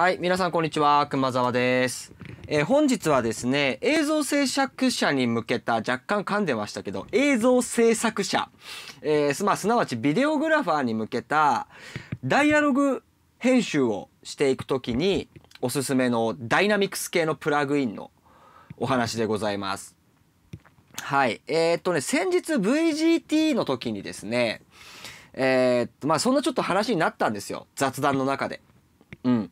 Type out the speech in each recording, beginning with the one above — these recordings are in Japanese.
はい、皆さんこんにちは、熊沢です。えー、本日はですね、映像制作者に向けた、若干噛んでましたけど、映像制作者、えー、まあ、すなわちビデオグラファーに向けた、ダイアログ編集をしていくときに、おすすめのダイナミクス系のプラグインのお話でございます。はい。えー、っとね、先日 VGT の時にですね、えー、っと、まあ、そんなちょっと話になったんですよ。雑談の中で。うん。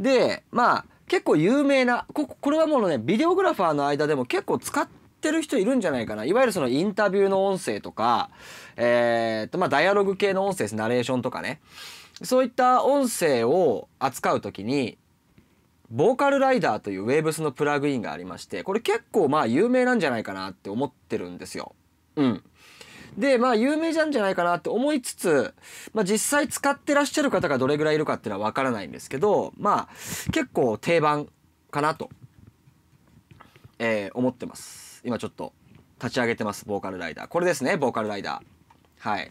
でまあ結構有名なここれはもうねビデオグラファーの間でも結構使ってる人いるんじゃないかないわゆるそのインタビューの音声とかえー、っとまあダイアログ系の音声ですナレーションとかねそういった音声を扱う時にボーカルライダーというウェーブスのプラグインがありましてこれ結構まあ有名なんじゃないかなって思ってるんですよ。うんで、まあ有名じゃんじゃないかなって思いつつ、まあ実際使ってらっしゃる方がどれぐらいいるかっていうのはわからないんですけど、まあ結構定番かなと、えー、思ってます。今ちょっと立ち上げてます、ボーカルライダー。これですね、ボーカルライダー。はい。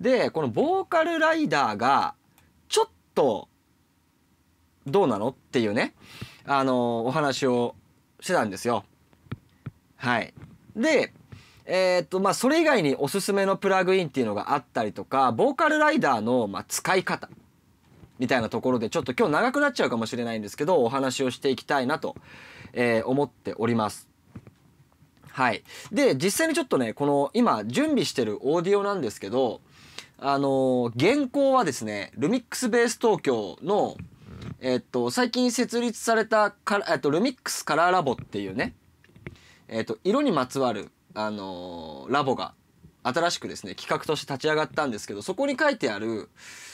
で、このボーカルライダーが、ちょっと、どうなのっていうね、あのー、お話をしてたんですよ。はい。で、えっ、と、まあ、それ以外におすすめのプラグインっていうのがあったりとか、ボーカルライダーの、まあ、使い方。みたいなところで、ちょっと今日長くなっちゃうかもしれないんですけど、お話をしていきたいなと、えー、思っております。はい。で、実際にちょっとね、この今準備してるオーディオなんですけど、あのー、現はですね、ルミックスベース東京の、えっと、最近設立されたか、えっと、ルミックスカラーラボっていうね、えっと、色にまつわるあのー、ラボが新しくですね企画として立ち上がったんですけどそこに書いてある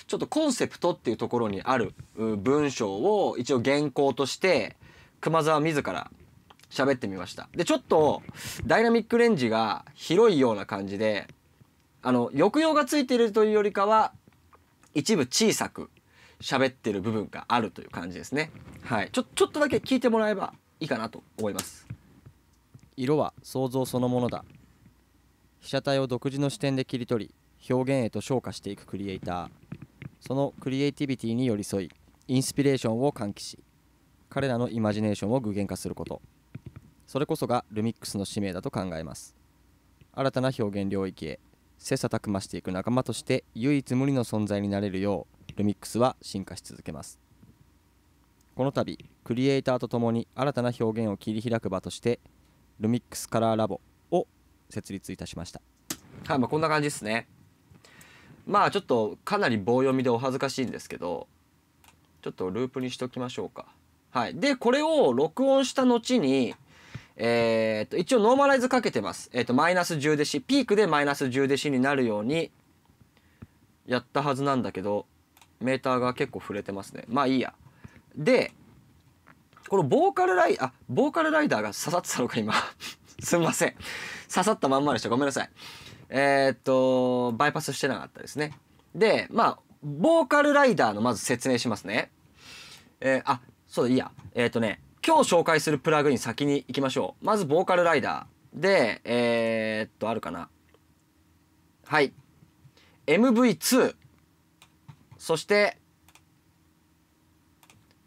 ちょっとコンセプトっていうところにある文章を一応原稿として熊沢自ら喋ってみましたでちょっとダイナミックレンジが広いような感じであの抑揚がついているというよりかは一部小さく喋ってる部分があるという感じですねはいちょちょっとだけ聞いてもらえばいいかなと思います色は想像そのものだ被写体を独自の視点で切り取り表現へと昇華していくクリエイターそのクリエイティビティに寄り添いインスピレーションを喚起し彼らのイマジネーションを具現化することそれこそがルミックスの使命だと考えます新たな表現領域へ切磋琢磨していく仲間として唯一無二の存在になれるようルミックスは進化し続けますこの度クリエイターと共に新たな表現を切り開く場としてルミックスカラーラボを設立いたしましたはいまあこんな感じですねまあちょっとかなり棒読みでお恥ずかしいんですけどちょっとループにしときましょうかはいでこれを録音した後にえー、っと一応ノーマライズかけてます、えー、っとマイナス10デシピークでマイナス10デシになるようにやったはずなんだけどメーターが結構触れてますねまあいいやでこのボーカルライ、あ、ボーカルライダーが刺さってたのか、今。すんません。刺さったまんまでした。ごめんなさい。えー、っと、バイパスしてなかったですね。で、まあ、ボーカルライダーのまず説明しますね。えー、あ、そうだ、いいや。えー、っとね、今日紹介するプラグイン先に行きましょう。まず、ボーカルライダー。で、えー、っと、あるかな。はい。MV2。そして、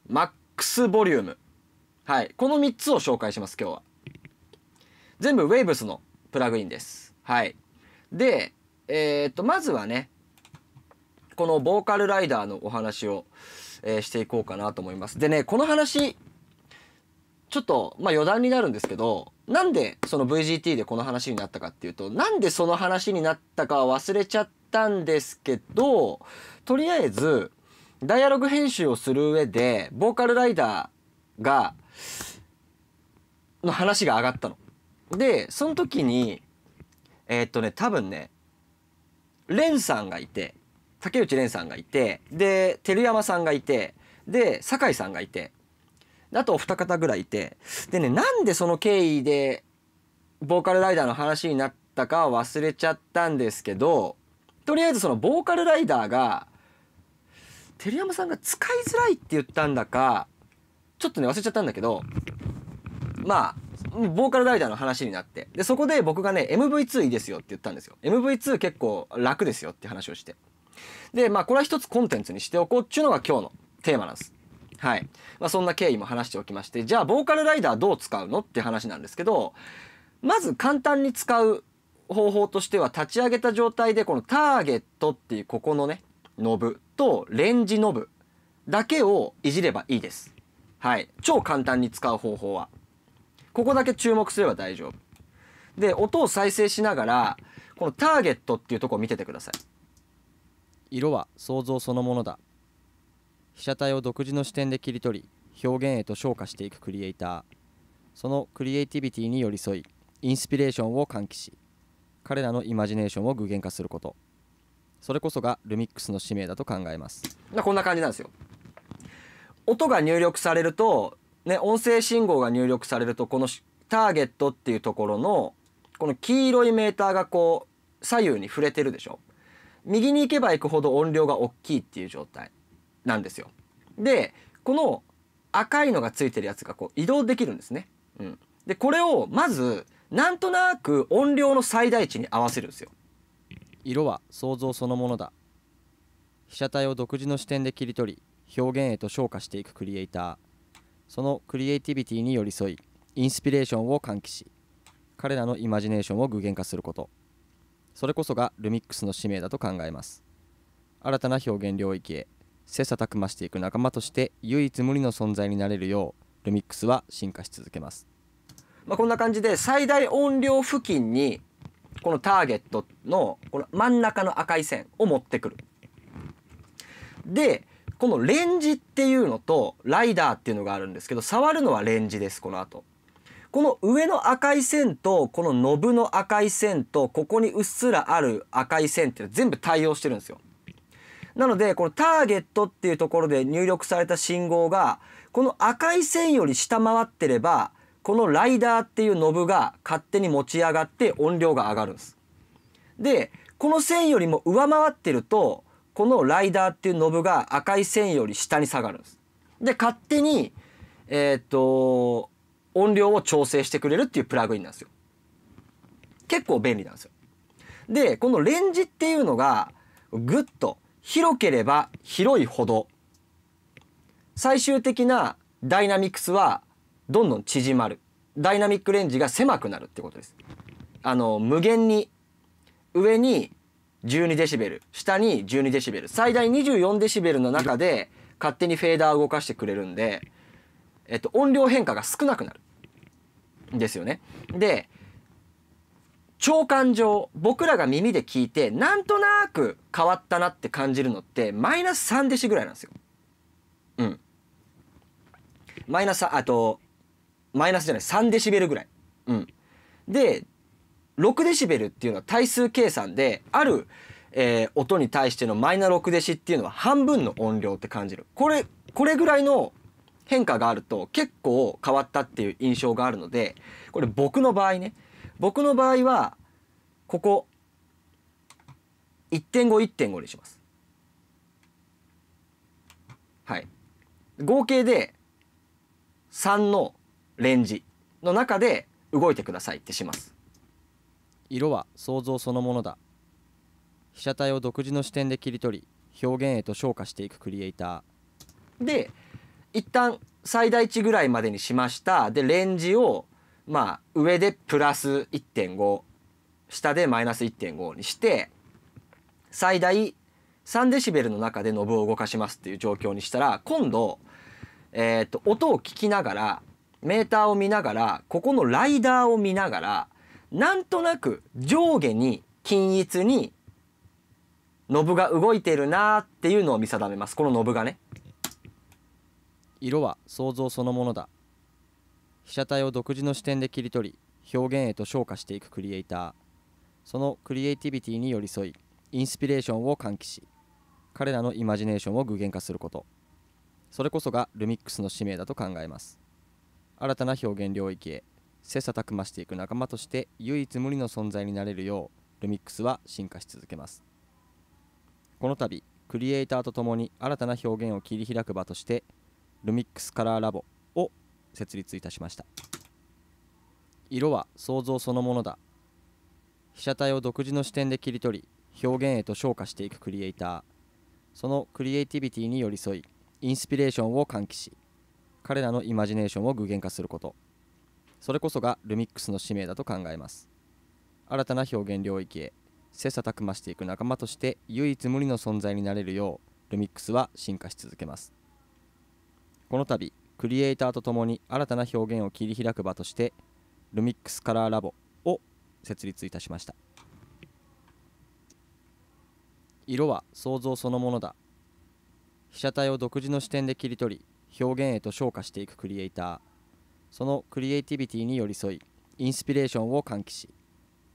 マックスボリューム。はい。この3つを紹介します、今日は。全部 Waves のプラグインです。はい。で、えー、っと、まずはね、このボーカルライダーのお話を、えー、していこうかなと思います。でね、この話、ちょっと、まあ、余談になるんですけど、なんでその VGT でこの話になったかっていうと、なんでその話になったかは忘れちゃったんですけど、とりあえず、ダイアログ編集をする上で、ボーカルライダーが、の話が上がったの。でその時にえー、っとね多分ね蓮さんがいて竹内蓮さんがいてで照山さんがいてで酒井さんがいてあとお二方ぐらいいてでねなんでその経緯でボーカルライダーの話になったか忘れちゃったんですけどとりあえずそのボーカルライダーが照山さんが使いづらいって言ったんだかちょっとね、忘れちゃったんだけど、まあ、ボーカルライダーの話になって、で、そこで僕がね、MV2 いいですよって言ったんですよ。MV2 結構楽ですよって話をして。で、まあ、これは一つコンテンツにしておこうっていうのが今日のテーマなんです。はい。まあ、そんな経緯も話しておきまして、じゃあ、ボーカルライダーどう使うのって話なんですけど、まず簡単に使う方法としては、立ち上げた状態で、このターゲットっていうここのね、ノブとレンジノブだけをいじればいいです。はい。超簡単に使う方法は。ここだけ注目すれば大丈夫。で、音を再生しながら、このターゲットっていうとこを見ててください。色は想像そのものだ。被写体を独自の視点で切り取り、表現へと昇華していくクリエイター。そのクリエイティビティに寄り添い、インスピレーションを喚起し、彼らのイマジネーションを具現化すること。それこそがルミックスの使命だと考えます。こんな感じなんですよ。音が入力されると、ね、音声信号が入力されるとこのターゲットっていうところのこの黄色いメーターがこう左右に触れてるでしょ右に行けば行くほど音量が大きいっていう状態なんですよ。でこの赤いのがついてるやつがこう移動できるんですね。うん、でこれをまずなんとなく音量の最大値に合わせるんですよ。色は想像そのものだ被写体を独自の視点で切り取り表現へと昇華していくクリエイターそのクリエイティビティに寄り添いインスピレーションを喚起し彼らのイマジネーションを具現化することそれこそがルミックスの使命だと考えます新たな表現領域へ切磋琢磨していく仲間として唯一無二の存在になれるようルミックスは進化し続けます、まあ、こんな感じで最大音量付近にこのターゲットのこの真ん中の赤い線を持ってくるでこのレンジっていうのとライダーっていうのがあるんですけど触るのはレンジですこの後この上の赤い線とこのノブの赤い線とここにうっすらある赤い線って全部対応してるんですよなのでこのターゲットっていうところで入力された信号がこの赤い線より下回ってればこのライダーっていうノブが勝手に持ち上がって音量が上がるんですでこの線よりも上回ってるとこのライダーっていうノブが赤い線より下に下がるんです。で勝手にえー、っと音量を調整してくれるっていうプラグインなんですよ。結構便利なんですよ。でこのレンジっていうのがぐっと広ければ広いほど最終的なダイナミクスはどんどん縮まるダイナミックレンジが狭くなるってことです。あの無限に上に12デシベル下に12デシベル最大24デシベルの中で勝手にフェーダー動かしてくれるんで、えっと、音量変化が少なくなるんですよね。で聴感上僕らが耳で聞いてなんとなく変わったなって感じるのってマイナス3デシぐらいなんですよ。うん。マイナスあとマイナスじゃない3デシベルぐらい。うん。で6デシベルっていうのは対数計算である、えー、音に対してのマイナ6デシっていうのは半分の音量って感じるこれこれぐらいの変化があると結構変わったっていう印象があるのでこれ僕の場合ね僕の場合はここ1.51.5にします。はい合計で3のレンジの中で動いてくださいってします。色は想像そのものだ被写体を独自の視点で切り取り表現へと昇華していくクリエイターで一旦最大値ぐらいまでにしましたでレンジをまあ上でプラス1.5下でマイナス1.5にして最大3デシベルの中でノブを動かしますっていう状況にしたら今度、えっと音を聞きながらメーターを見ながらここのライダーを見ながらなんとなく上下に均一にノブが動いてるなーっていうのを見定めますこのノブがね色は想像そのものだ被写体を独自の視点で切り取り表現へと昇華していくクリエイターそのクリエイティビティに寄り添いインスピレーションを喚起し彼らのイマジネーションを具現化することそれこそがルミックスの使命だと考えます新たな表現領域へ切磋琢磨していく仲間として唯一無二の存在になれるようルミックスは進化し続けますこの度クリエイターと共に新たな表現を切り開く場としてルミックスカラーラボを設立いたしました色は想像そのものだ被写体を独自の視点で切り取り表現へと昇華していくクリエイターそのクリエイティビティに寄り添いインスピレーションを喚起し彼らのイマジネーションを具現化することそれこそがルミックスの使命だと考えます新たな表現領域へ切磋琢磨していく仲間として唯一無二の存在になれるようルミックスは進化し続けますこの度クリエイターと共に新たな表現を切り開く場としてルミックスカラーラボを設立いたしました色は想像そのものだ被写体を独自の視点で切り取り表現へと昇華していくクリエイターそのクリエイティビティに寄り添いインスピレーションを喚起し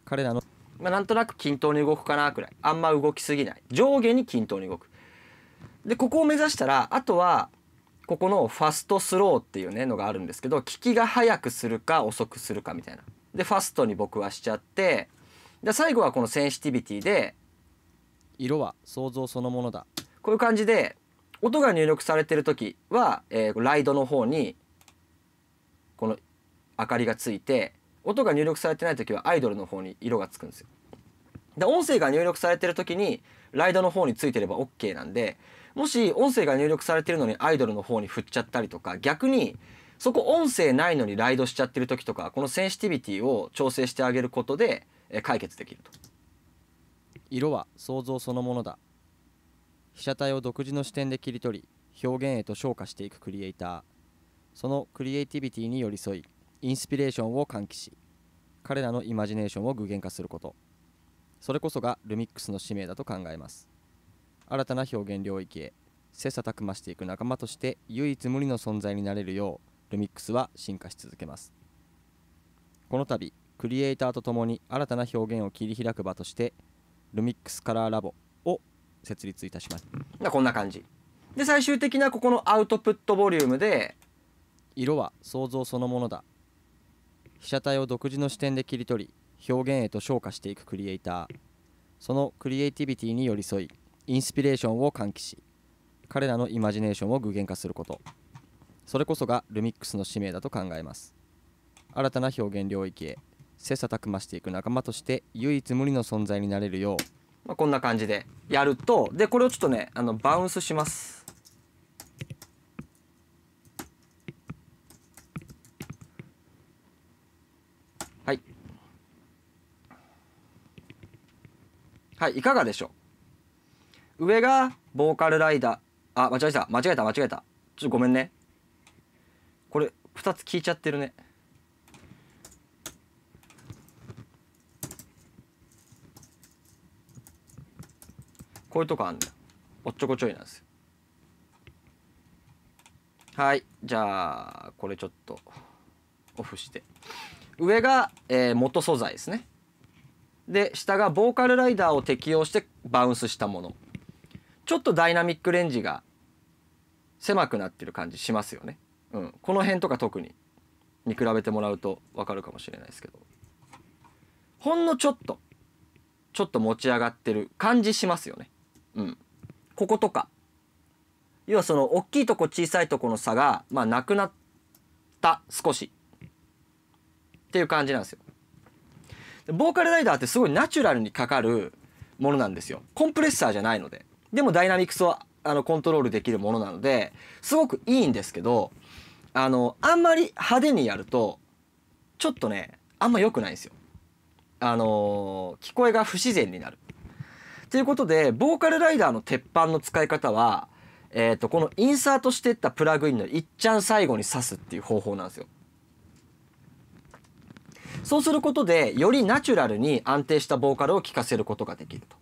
彼らの、まあ、なんとなく均等に動くかなくらいあんま動きすぎない上下に均等に動くでここを目指したらあとはここのファストスローっていうねのがあるんですけど聞きが早くするか遅くするかみたいなでファストに僕はしちゃってで最後はこのセンシティビティで色は想像そのものだこういう感じで音が入力されてる時は、えー、ライドの方にこの明かりがついて音が入力されてない時はアイドルの方に色がつくんですよ。で音声が入力されてる時にライドの方についてれば OK なんでもし音声が入力されてるのにアイドルの方に振っちゃったりとか逆にそこ音声ないのにライドしちゃってる時とかこのセンシティビティを調整してあげることで解決できると色は想像そのものだ被写体を独自の視点で切り取り表現へと昇華していくクリエイターそのクリエイティビティに寄り添いインスピレーションを喚起し彼らのイマジネーションを具現化することそれこそがルミックスの使命だと考えます新たな表現領域へ切磋琢磨していく仲間として唯一無二の存在になれるようルミックスは進化し続けますこの度クリエイターと共に新たな表現を切り開く場としてルミックスカラーラボを設立いたしますこんな感じで最終的なここのアウトプットボリュームで色は想像そのものだ被写体を独自の視点で切り取り表現へと昇華していくクリエイターそのクリエイティビティに寄り添いインスピレーションを喚起し彼らのイマジネーションを具現化することそれこそがルミックスの使命だと考えます新たな表現領域へ切磋琢磨していく仲間として唯一無二の存在になれるよう、まあ、こんな感じでやるとでこれをちょっとねあのバウンスしますはい、いかがでしょう上がボーカルライダー。あ、間違えた。間違えた、間違えた。ちょっとごめんね。これ、2つ聞いちゃってるね。こういうとこあんだよ。おっちょこちょいなんですよ。はい。じゃあ、これちょっと、オフして。上が、えー、元素材ですね。で下がボーカルライダーを適用してバウンスしたものちょっとダイナミックレンジが狭くなってる感じしますよね、うん、この辺とか特に見比べてもらうと分かるかもしれないですけどほんのちょっとちょっと持ち上がってる感じしますよねうんこことか要はその大きいとこ小さいとこの差がまあなくなった少しっていう感じなんですよボーカルライダーってすごいナチュラルにかかるものなんですよコンプレッサーじゃないのででもダイナミクスをあのコントロールできるものなのですごくいいんですけどあのあんまり派手にやるとちょっとねあんま良くないんですよあの聞こえが不自然になるということでボーカルライダーの鉄板の使い方はえーと、このインサートしてったプラグインのいっちゃん最後に刺すっていう方法なんですよ。そうすることでよりナチュラルに安定したボーカルを聴かせることができると、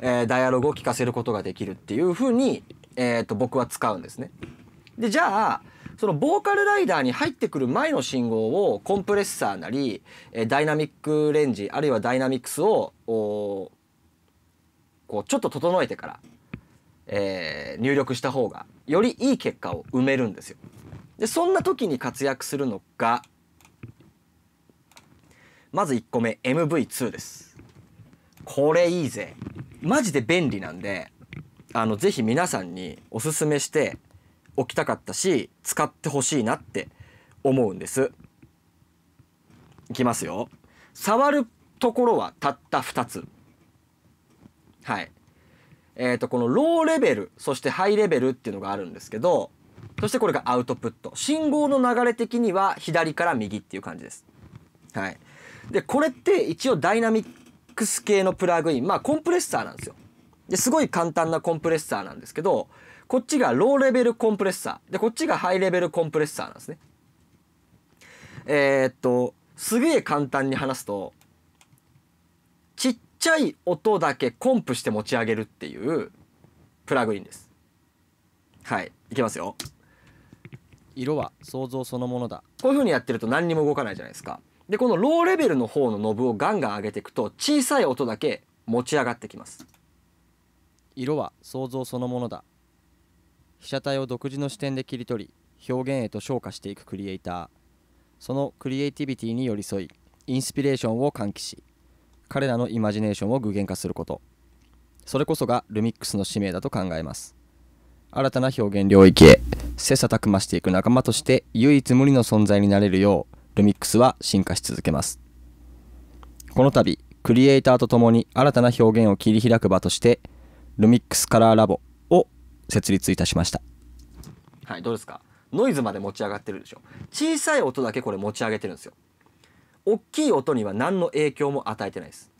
えー、ダイアログを聴かせることができるっていうふうに、えー、と僕は使うんですね。でじゃあそのボーカルライダーに入ってくる前の信号をコンプレッサーなり、えー、ダイナミックレンジあるいはダイナミックスをこうちょっと整えてから、えー、入力した方がよりいい結果を埋めるんですよ。でそんな時に活躍するのがまず1個目 MV2 ですこれいいぜマジで便利なんであのぜひ皆さんにおすすめしておきたかったし使ってほしいなって思うんですいきますよ触るところはたった2つはいえっ、ー、とこのローレベルそしてハイレベルっていうのがあるんですけどそしてこれがアウトプット信号の流れ的には左から右っていう感じですはいでこれって一応ダイナミックス系のプラグインまあコンプレッサーなんですよですごい簡単なコンプレッサーなんですけどこっちがローレベルコンプレッサーでこっちがハイレベルコンプレッサーなんですねえー、っとすげえ簡単に話すとちっちゃい音だけコンプして持ち上げるっていうプラグインですはいいきますよ色は想像そのものだこういうふうにやってると何にも動かないじゃないですかでこのローレベルの方のノブをガンガン上げていくと小さい音だけ持ち上がってきます色は想像そのものだ被写体を独自の視点で切り取り表現へと昇華していくクリエイターそのクリエイティビティに寄り添いインスピレーションを喚起し彼らのイマジネーションを具現化することそれこそがルミックスの使命だと考えます新たな表現領域へ切磋琢磨していく仲間として唯一無二の存在になれるようルミックスは進化し続けます。この度、クリエイターと共に新たな表現を切り開く場として、ルミックスカラーラボを設立いたしました。はい、どうですかノイズまで持ち上がってるでしょ。小さい音だけこれ持ち上げてるんですよ。大きい音には何の影響も与えてないです。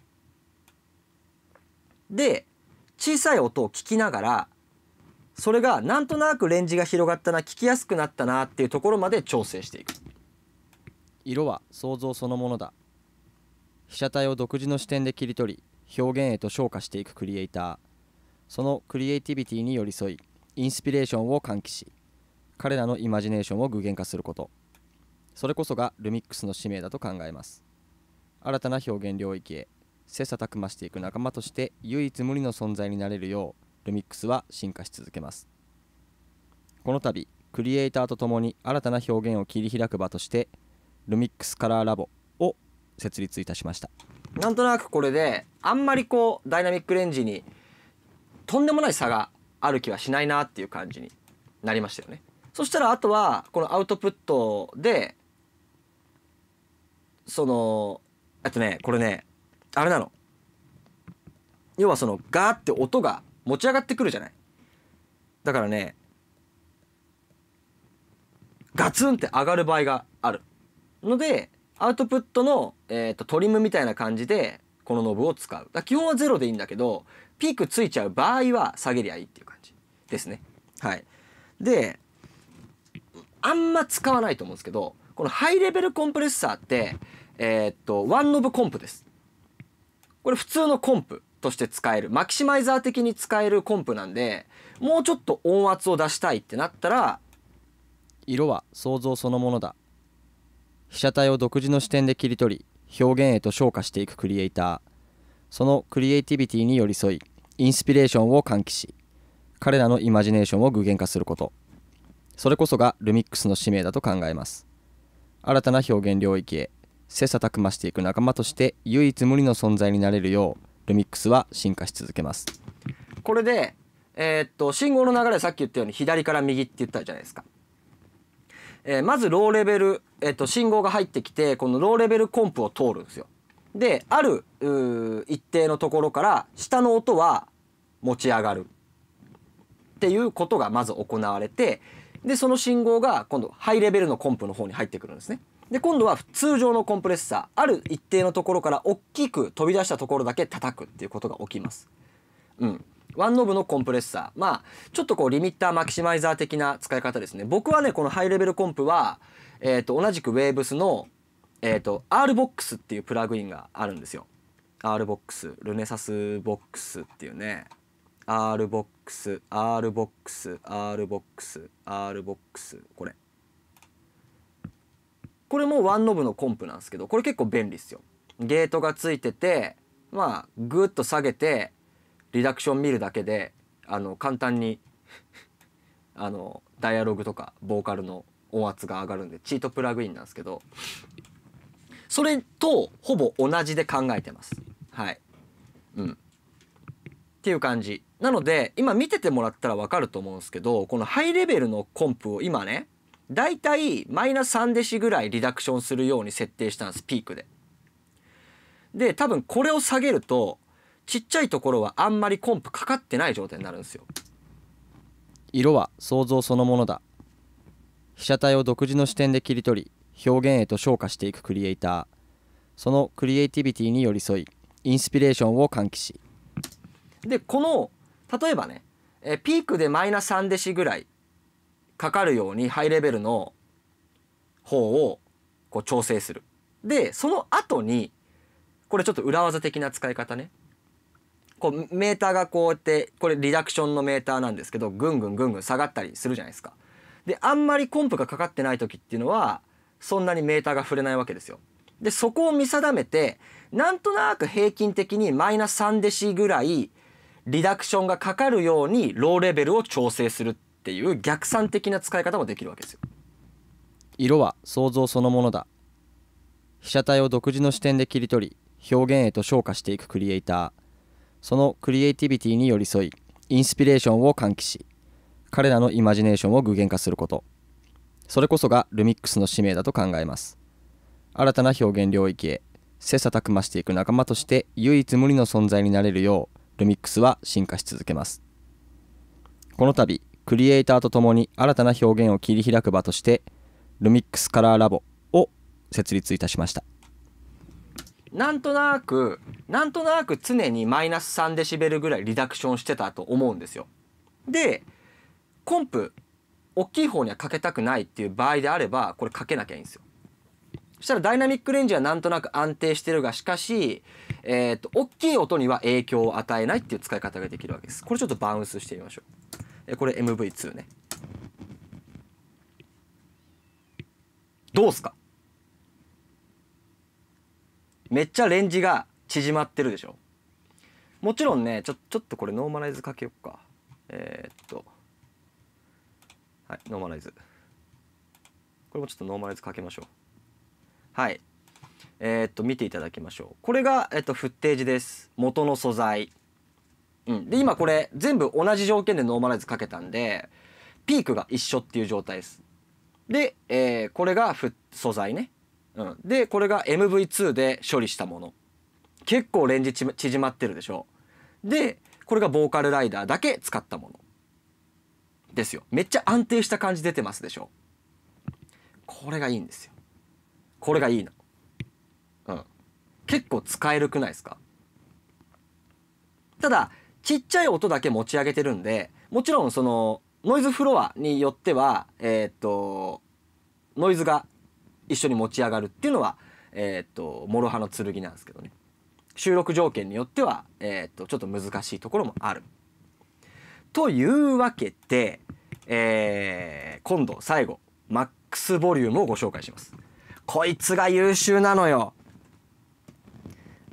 で、小さい音を聞きながら、それがなんとなくレンジが広がったな、聞きやすくなったなっていうところまで調整していく。色は想像そのものだ被写体を独自の視点で切り取り表現へと昇華していくクリエイターそのクリエイティビティに寄り添いインスピレーションを喚起し彼らのイマジネーションを具現化することそれこそがルミックスの使命だと考えます新たな表現領域へ切磋琢磨していく仲間として唯一無二の存在になれるようルミックスは進化し続けますこの度クリエイターと共に新たな表現を切り開く場としてルミックスカラーラボを設立いたしましたなんとなくこれであんまりこうダイナミックレンジにとんでもない差がある気はしないなっていう感じになりましたよねそしたらあとはこのアウトプットでそのあとねこれねあれなの要はそのガーって音が持ち上がってくるじゃないだからねガツンって上がる場合があるのでアウトプットの、えーと、トリムみたいな感じでこのノブを使うだ基本は0でいいんだけどピークついちゃう場合は下げりゃいいっていう感じですねはいであんま使わないと思うんですけどこのハイレベルコンプレッサーってえー、っとワンノブコンプですこれ普通のコンプとして使えるマキシマイザー的に使えるコンプなんでもうちょっと音圧を出したいってなったら色は想像そのものだ被写体を独自の視点で切り取り表現へと昇華していくクリエイターそのクリエイティビティに寄り添いインスピレーションを喚起し彼らのイマジネーションを具現化することそれこそがルミックスの使命だと考えます新たな表現領域へ切磋琢磨していく仲間として唯一無二の存在になれるようルミックスは進化し続けますこれでえー、っと信号の流れさっき言ったように左から右って言ったじゃないですかえー、まずローレベル、えー、と信号が入ってきてこのローレベルコンプを通るんですよ。である一定のところから下の音は持ち上がるっていうことがまず行われてでその信号が今度ハイレベルのコンプの方に入ってくるんですね。で今度は通常のコンプレッサーある一定のところから大きく飛び出したところだけ叩くっていうことが起きます。うん、ワンノブのコンプレッサー。まあ、ちょっとこう、リミッター、マキシマイザー的な使い方ですね。僕はね、このハイレベルコンプは、えっ、ー、と、同じくウェーブスの、えっ、ー、と、RBOX っていうプラグインがあるんですよ。RBOX、ルネサスボックスっていうね。RBOX、RBOX、RBOX、RBOX、これ。これもワンノブのコンプなんですけど、これ結構便利っすよ。ゲートがついてて、まあ、ぐっと下げて、リダクション見るだけであの簡単に あのダイアログとかボーカルの音圧が上がるんでチートプラグインなんですけどそれとほぼ同じで考えてますはいうんっていう感じなので今見ててもらったら分かると思うんですけどこのハイレベルのコンプを今ねだいたいマイナス3デシぐらいリダクションするように設定したんですピークでで多分これを下げるとちっちゃいところはあんまりコンプかかってない状態になるんですよ色は想像そのものだ被写体を独自の視点で切り取り表現へと昇華していくクリエイターそのクリエイティビティに寄り添いインスピレーションを喚起しでこの例えばねえピークでマイナス3デシぐらいかかるようにハイレベルの方をこう調整するでその後にこれちょっと裏技的な使い方ねこうメーターがこうやってこれリダクションのメーターなんですけどぐんぐんぐんぐん下がったりするじゃないですか。であんまりコンプがかかってない時っていうのはそんなにメーターが触れないわけですよ。でそこを見定めてなんとなく平均的にマイナス3デシぐらいリダクションがかかるようにローレベルを調整するっていう逆算的な使い方もできるわけですよ。色は想像そのものだ被写体を独自の視点で切り取り表現へと昇華していくクリエイターそのクリエイティビティに寄り添いインスピレーションを喚起し彼らのイマジネーションを具現化することそれこそがルミックスの使命だと考えます新たな表現領域へ切磋琢磨していく仲間として唯一無二の存在になれるようルミックスは進化し続けますこの度クリエイターと共に新たな表現を切り開く場としてルミックスカラーラボを設立いたしましたなんとなくなんとなく常にマイナス3デシベルぐらいリダクションしてたと思うんですよ。でコンプ大きい方にはかけたくないっていう場合であればこれかけなきゃいいんですよ。そしたらダイナミックレンジはなんとなく安定してるがしかし、えーと、と大きい音には影響を与えないっていう使い方ができるわけです。これちょっとバウンスしてみましょう。これ MV2 ね。どうすかめっちゃレンジが縮まってるでしょもちろんねちょちょっとこれノーマライズかけよっかえー、っとはいノーマライズこれもちょっとノーマライズかけましょうはいえー、っと見ていただきましょうこれが、えー、っとフッテージです元の素材うんで今これ全部同じ条件でノーマライズかけたんでピークが一緒っていう状態ですで、えー、これが素材ねうん、でこれが MV2 で処理したもの結構レンジ縮まってるでしょでこれがボーカルライダーだけ使ったものですよめっちゃ安定した感じ出てますでしょこれがいいんですよこれがいいのうん結構使えるくないですかただちっちゃい音だけ持ち上げてるんでもちろんそのノイズフロアによってはえー、っとノイズが一緒に持ち上がるっていうのは、えー、っと、諸刃の剣なんですけどね。収録条件によっては、えー、っと、ちょっと難しいところもある。というわけで、えー、今度最後、マックスボリュームをご紹介します。こいつが優秀なのよ。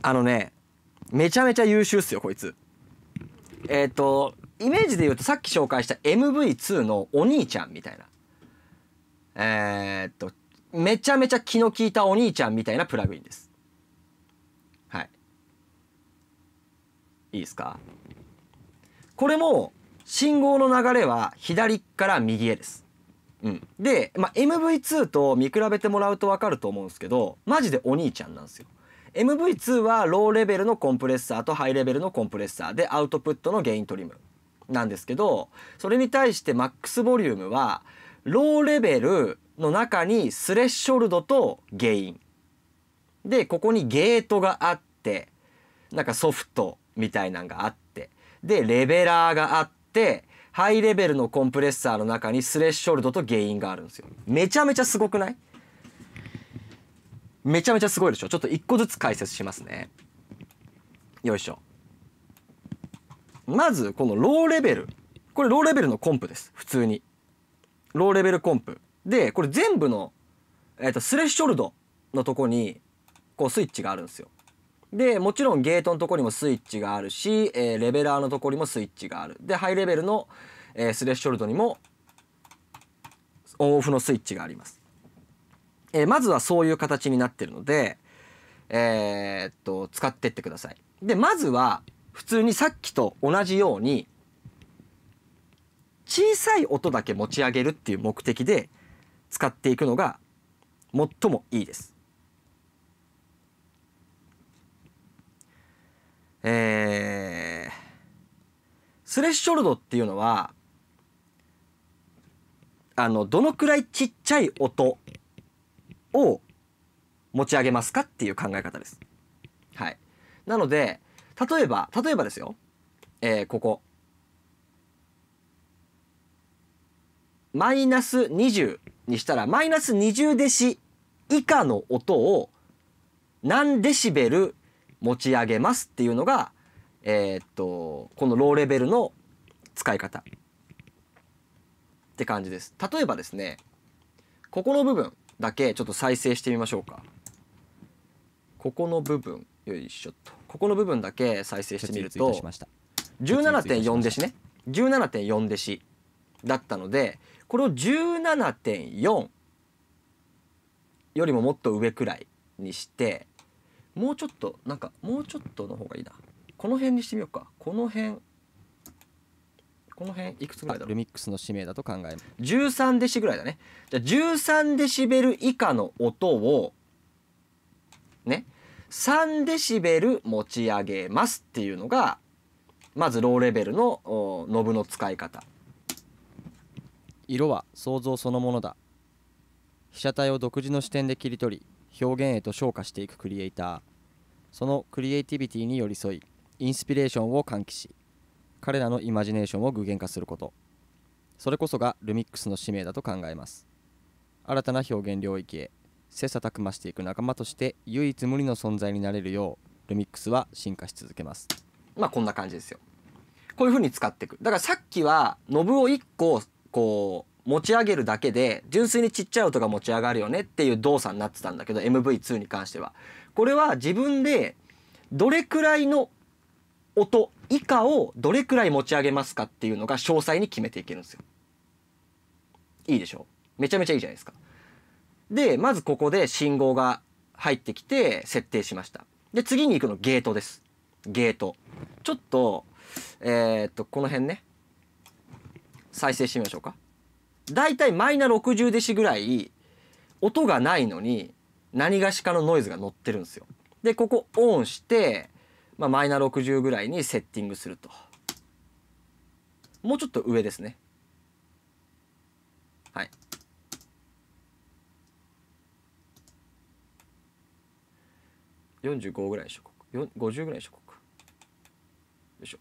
あのね、めちゃめちゃ優秀っすよ、こいつ。えっ、と、イメージで言うとさっき紹介した MV2 のお兄ちゃんみたいな。えー、っと、めちゃめちゃ気の利いたお兄ちゃんみたいなプラグインです。はい。いいですかこれも信号の流れは左から右へです。うん、で、まあ、MV2 と見比べてもらうと分かると思うんですけどマジでお兄ちゃんなんですよ。MV2 はローレベルのコンプレッサーとハイレベルのコンプレッサーでアウトプットのゲイントリムなんですけどそれに対してマックスボリュームはローレベルの中にスレッショルドとゲイン。で、ここにゲートがあって、なんかソフトみたいなんがあって、で、レベラーがあって、ハイレベルのコンプレッサーの中にスレッショルドとゲインがあるんですよ。めちゃめちゃすごくないめちゃめちゃすごいでしょちょっと一個ずつ解説しますね。よいしょ。まず、このローレベル。これローレベルのコンプです。普通に。ローレベルコンプ。でこれ全部の、えー、とスレッショルドのとこにこうスイッチがあるんですよ。でもちろんゲートのとこにもスイッチがあるし、えー、レベラーのとこにもスイッチがある。でハイレベルの、えー、スレッショルドにもオンオフのスイッチがあります。えー、まずはそういう形になってるので、えー、っと使ってってください。でまずは普通にさっきと同じように小さい音だけ持ち上げるっていう目的で使っていくのが最もいいです。えー、スレッショルドっていうのはあのどのくらいちっちゃい音を持ち上げますかっていう考え方です。はい、なので例えば例えばですよ、えー、ここマイナス2にしたらマイナス20デシ以下の音を何デシベル持ち上げますっていうのが、えー、っとこのローレベルの使い方って感じです。例えばですねここの部分だけちょっと再生してみましょうか。ここの部分よいしょっとここの部分だけ再生してみると17.4デシね17.4デシだったのでこれを17.4よりももっと上くらいにしてもうちょっとなんかもうちょっとの方がいいなこの辺にしてみようかこの辺この辺いくつぐらいだろうルミックスの使命だと考え13デシぐらいだねじゃあ13デシベル以下の音をね3デシベル持ち上げますっていうのがまずローレベルのノブの使い方色は想像そのものだ被写体を独自の視点で切り取り表現へと昇華していくクリエイターそのクリエイティビティに寄り添いインスピレーションを喚起し彼らのイマジネーションを具現化することそれこそがルミックスの使命だと考えます新たな表現領域へ切磋琢磨していく仲間として唯一無二の存在になれるようルミックスは進化し続けますまあこんな感じですよこういう風に使っていくだからさっきはノブを1個こう持ち上げるだけで純粋にちっちゃい音が持ち上がるよねっていう動作になってたんだけど MV2 に関しては。これは自分でどれくらいの音以下をどれくらい持ち上げますかっていうのが詳細に決めていけるんですよ。いいでしょめちゃめちゃいいじゃないですか。でまずここで信号が入ってきて設定しました。で次に行くのゲートです。ゲート。ちょっとえー、っとこの辺ね再生してみましょうか。だいたいマイナ60デシぐらい音がないのに何がしかのノイズが乗ってるんですよ。でここオンして、まあ、マイナ60ぐらいにセッティングすると。もうちょっと上ですね。はい。45ぐらいでしょ。50ぐらいでしょ。よいしょ。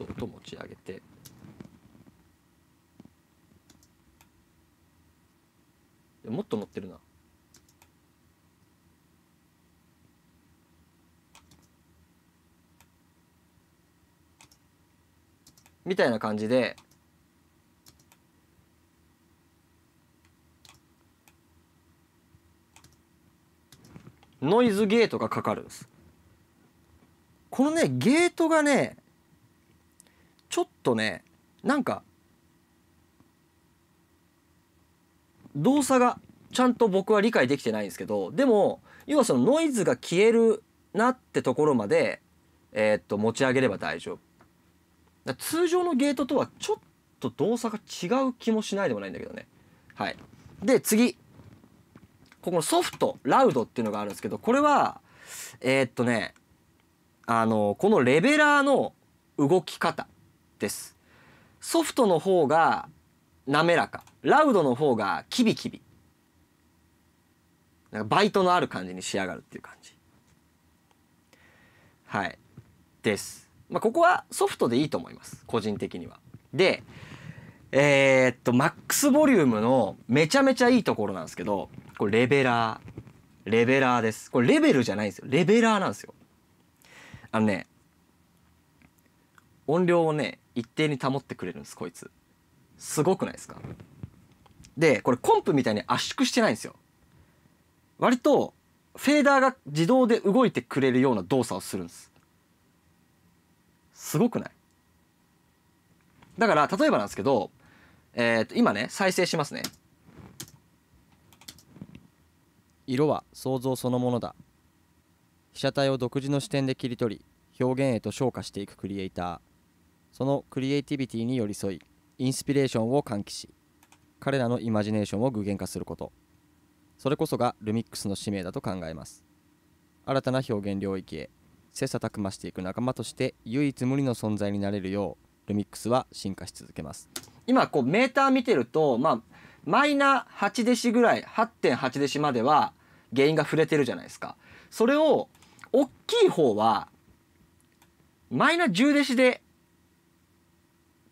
そっと持ち上げてもっと乗ってるなみたいな感じでノイズゲートがかかるんですこのねゲートがねちょっとねなんか動作がちゃんと僕は理解できてないんですけどでも要はそのノイズが消えるなってところまで、えー、っと持ち上げれば大丈夫通常のゲートとはちょっと動作が違う気もしないでもないんだけどねはいで次ここのソフトラウドっていうのがあるんですけどこれはえー、っとねあのこのレベラーの動き方ですソフトの方が滑らかラウドの方がキビキビなんかバイトのある感じに仕上がるっていう感じはいです、まあ、ここはソフトでいいと思います個人的にはでえー、っとマックスボリュームのめちゃめちゃいいところなんですけどこれレベラーレベラーですこれレベルじゃないんですよレベラーなんですよあのね音量をね一定に保ってくれるんですこいつすごくないですかでこれコンプみたいに圧縮してないんですよ割とフェーダーが自動で動いてくれるような動作をするんですすごくないだから例えばなんですけど、えー、と今ね再生しますね色は想像そのものだ被写体を独自の視点で切り取り表現へと昇華していくクリエイターそのクリエイティビティに寄り添いインスピレーションを喚起し彼らのイマジネーションを具現化することそれこそがルミックスの使命だと考えます新たな表現領域へ切磋琢磨していく仲間として唯一無二の存在になれるようルミックスは進化し続けます今こうメーター見てるとまあマイナー8デシぐらい8.8デシまでは原因が触れてるじゃないですかそれを大きい方はマイナ10デシで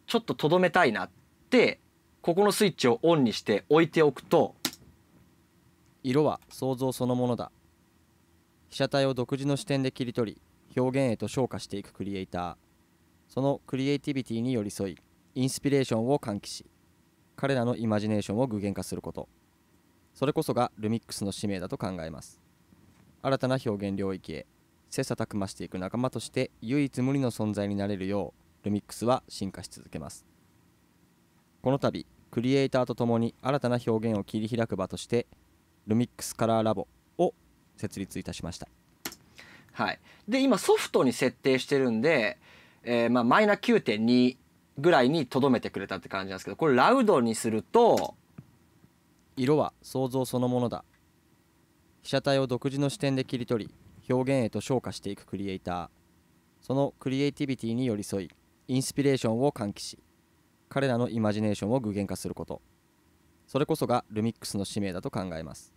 ちょっととどめたいなってここのスイッチをオンにして置いておくと色は想像そのものだ被写体を独自の視点で切り取り表現へと昇華していくクリエイターそのクリエイティビティに寄り添いインスピレーションを喚起し彼らのイマジネーションを具現化することそれこそがルミックスの使命だと考えます新たな表現領域へ切磋琢磨していく仲間として唯一無二の存在になれるようルミックスは進化し続けますこの度クリエイターと共に新たな表現を切り開く場としてルミックスカラーラボを設立いたしましたはいで今ソフトに設定してるんで、えー、まあマイナ9.2ぐらいにとどめてくれたって感じなんですけどこれラウドにすると色は想像そのものだ被写体を独自の視点で切り取り表現へと昇華していくクリエイターそのクリエイティビティに寄り添いインスピレーションを喚起し彼らのイマジネーションを具現化することそれこそがルミックスの使命だと考えます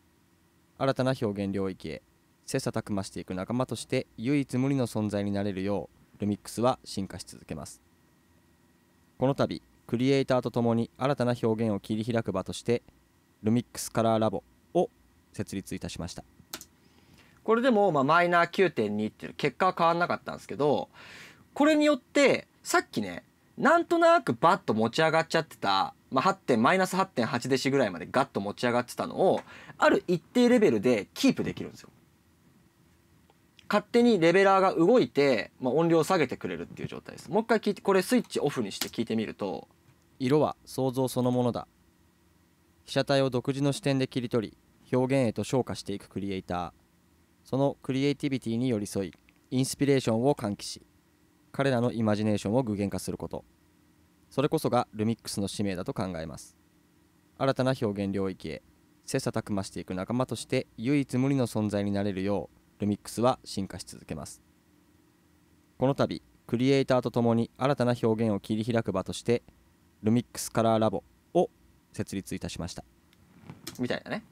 新たな表現領域へ切磋琢磨していく仲間として唯一無二の存在になれるようルミックスは進化し続けますこの度クリエイターと共に新たな表現を切り開く場としてルミックスカラーラボを設立いたしましたこれでもまマイナー9.2っていう結果は変わんなかったんですけどこれによってさっきねなんとなくバッと持ち上がっちゃってた、まあ、8点マイナス8.8デシぐらいまでガッと持ち上がってたのをある一定レベルでキープできるんですよ。勝手にレベラーが動いて、まあ、音量を下げてくれるっていう状態ですもう一回聞いてこれスイッチオフにして聞いてみると色は想像そのものだ被写体を独自の視点で切り取り表現へと昇華していくクリエイターそのクリエイティビティに寄り添いインスピレーションを喚起し彼らのイマジネーションを具現化することそれこそがルミックスの使命だと考えます新たな表現領域へ切磋琢磨していく仲間として唯一無二の存在になれるようルミックスは進化し続けますこの度クリエイターと共に新たな表現を切り開く場としてルミックスカラーラボを設立いたしましたみたいなね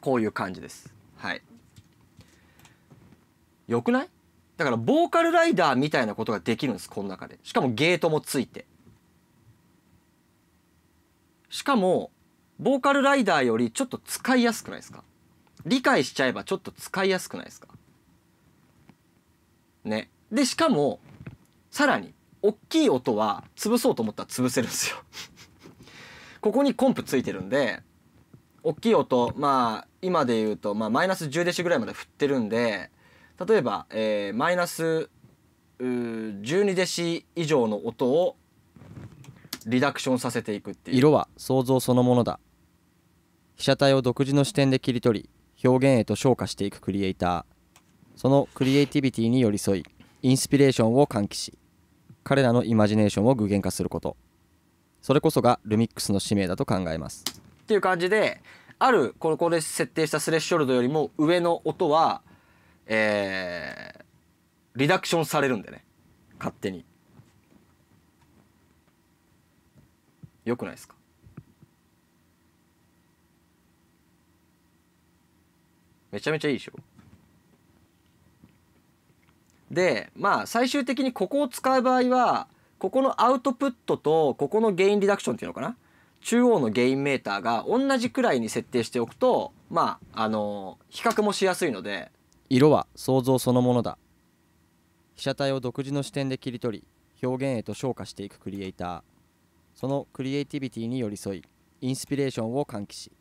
こういう感じですはいよくないだからボーカルライダーみたいなことができるんですこの中でしかもゲートもついてしかもボーカルライダーよりちょっと使いやすくないですか理解しちゃえばちょっと使いやすくないですかねでしかもさらに大きい音は潰そうと思ったら潰せるんですよ ここにコンプついてるんで大きい音まあ今で言うとまあマイナス10デシぐらいまで振ってるんで例えば、えー、マイナス12デシ以上の音をリダクションさせていくっていう色は想像そのものだ被写体を独自の視点で切り取り表現へと昇華していくクリエイターそのクリエイティビティに寄り添いインスピレーションを喚起し彼らのイマジネーションを具現化することそれこそがルミックスの使命だと考えますっていう感じであるここで設定したスレッショルドよりも上の音はえー、リダクションされるんでね勝手によくないですかめちゃめちゃいいでしょでまあ最終的にここを使う場合はここのアウトプットとここのゲインリダクションっていうのかな中央のゲインメーターが同じくらいに設定しておくとまああの比較もしやすいので色は想像そのものだ被写体を独自の視点で切り取り表現へと昇華していくクリエイターそのクリエイティビティに寄り添いインスピレーションを喚起し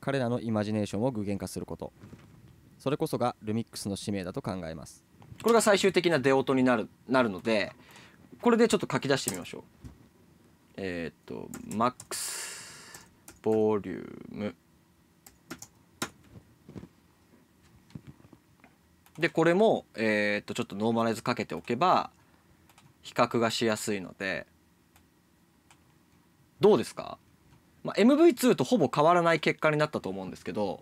彼らのイマジネーションを具現化することそれこそがルミックスの使命だと考えますこれが最終的な出音になるなるのでこれでちょっと書き出してみましょうえー、っとマックスボリュームでこれも、えー、っとちょっとノーマライズかけておけば比較がしやすいのでどうですか、まあ、MV2 とほぼ変わらない結果になったと思うんですけど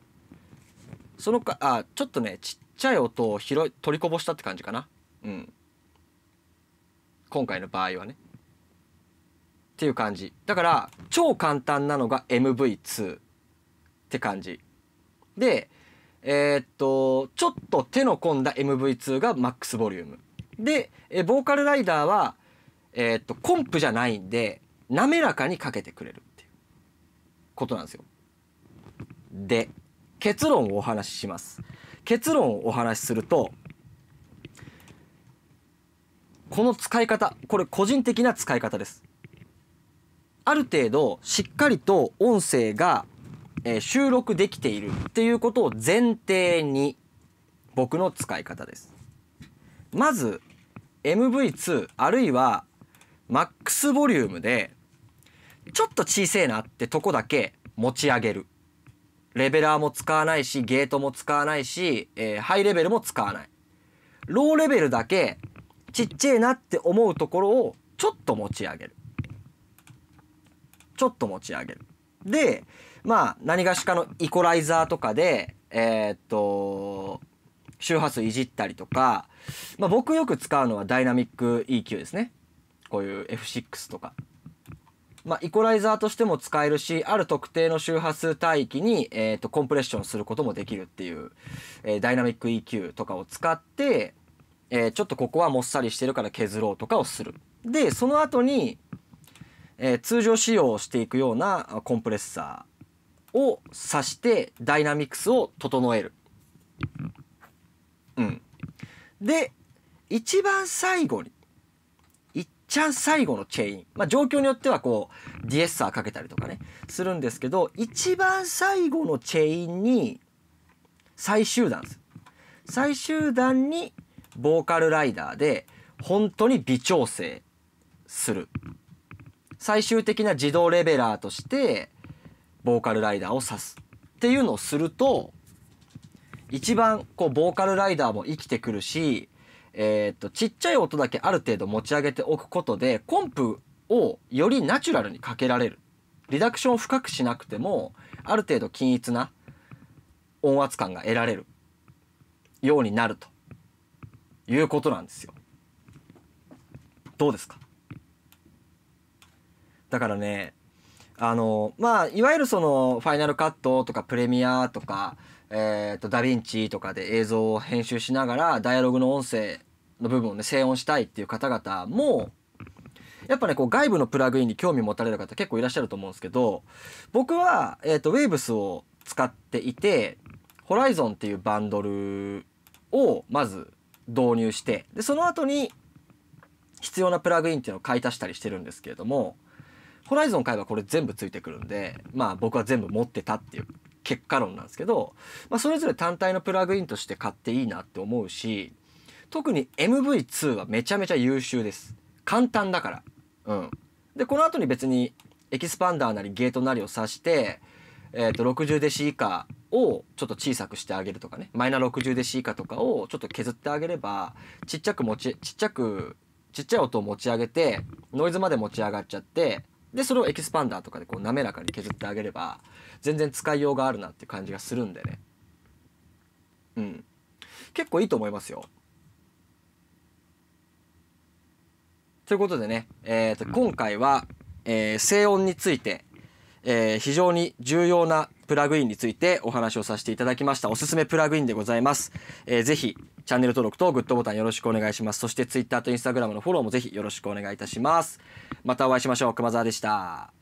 そのかあちょっとねちっちゃい音を拾い取りこぼしたって感じかなうん今回の場合はねっていう感じだから超簡単なのが MV2 って感じでえー、っと、ちょっと手の込んだ MV2 がマックスボリューム。で、えボーカルライダーは、えー、っと、コンプじゃないんで、滑らかにかけてくれるっていうことなんですよ。で、結論をお話しします。結論をお話しすると、この使い方、これ個人的な使い方です。ある程度しっかりと音声がえー、収録できているっていうことを前提に僕の使い方です。まず MV2 あるいはマックスボリュームでちょっと小せえなってとこだけ持ち上げる。レベラーも使わないしゲートも使わないし、えー、ハイレベルも使わない。ローレベルだけちっちゃいなって思うところをちょっと持ち上げる。ちょっと持ち上げる。で、まあ何がしかのイコライザーとかでえー、っと周波数いじったりとか、まあ、僕よく使うのはダイナミック EQ ですねこういう F6 とか。まあ、イコライザーとしても使えるし、ある特定の周波数帯域に、えーと、コンプレッションすることもできるっていう、えー、ダイナミック EQ とかを使って、えー、ちょっとここはもっさりしてるから削ろうとかをする。で、その後に、えー、通常使用していくようなコンプレッサー、を指してダイナミクスを整える。うん。で、一番最後に、いっちゃん最後のチェイン。まあ状況によってはこう、ディエッサーかけたりとかね、するんですけど、一番最後のチェインに、最終段です。最終段に、ボーカルライダーで、本当に微調整する。最終的な自動レベラーとして、ボーカルライダーを指すっていうのをすると一番こうボーカルライダーも生きてくるし、えー、っとちっちゃい音だけある程度持ち上げておくことでコンプをよりナチュラルにかけられるリダクションを深くしなくてもある程度均一な音圧感が得られるようになるということなんですよ。どうですかだからねあのまあいわゆるそのファイナルカットとかプレミアとか、えー、とダヴィンチとかで映像を編集しながらダイアログの音声の部分をね静音したいっていう方々もやっぱねこう外部のプラグインに興味持たれる方結構いらっしゃると思うんですけど僕は、えー、と Waves を使っていて Horizon っていうバンドルをまず導入してでその後に必要なプラグインっていうのを買い足したりしてるんですけれどもホライゾン買えばこれ全部ついてくるんで、まあ僕は全部持ってたっていう結果論なんですけど、まあそれぞれ単体のプラグインとして買っていいなって思うし、特に MV2 はめちゃめちゃ優秀です。簡単だから。うん。で、この後に別にエキスパンダーなりゲートなりを挿して、えっ、ー、と、60デシ以下をちょっと小さくしてあげるとかね、マイナー60デシ以下とかをちょっと削ってあげれば、ちっちゃく持ち、ちっちゃく、ちっちゃい音を持ち上げて、ノイズまで持ち上がっちゃって、でそれをエキスパンダーとかでこう滑らかに削ってあげれば全然使いようがあるなっていう感じがするんでねうん結構いいと思いますよということでね、えー、と今回は、えー、静音について、えー、非常に重要なプラグインについてお話をさせていただきましたおすすめプラグインでございます、えー、ぜひチャンネル登録とグッドボタンよろしくお願いしますそして Twitter と Instagram のフォローもぜひよろしくお願いいたしますまたお会いしましょう熊沢でした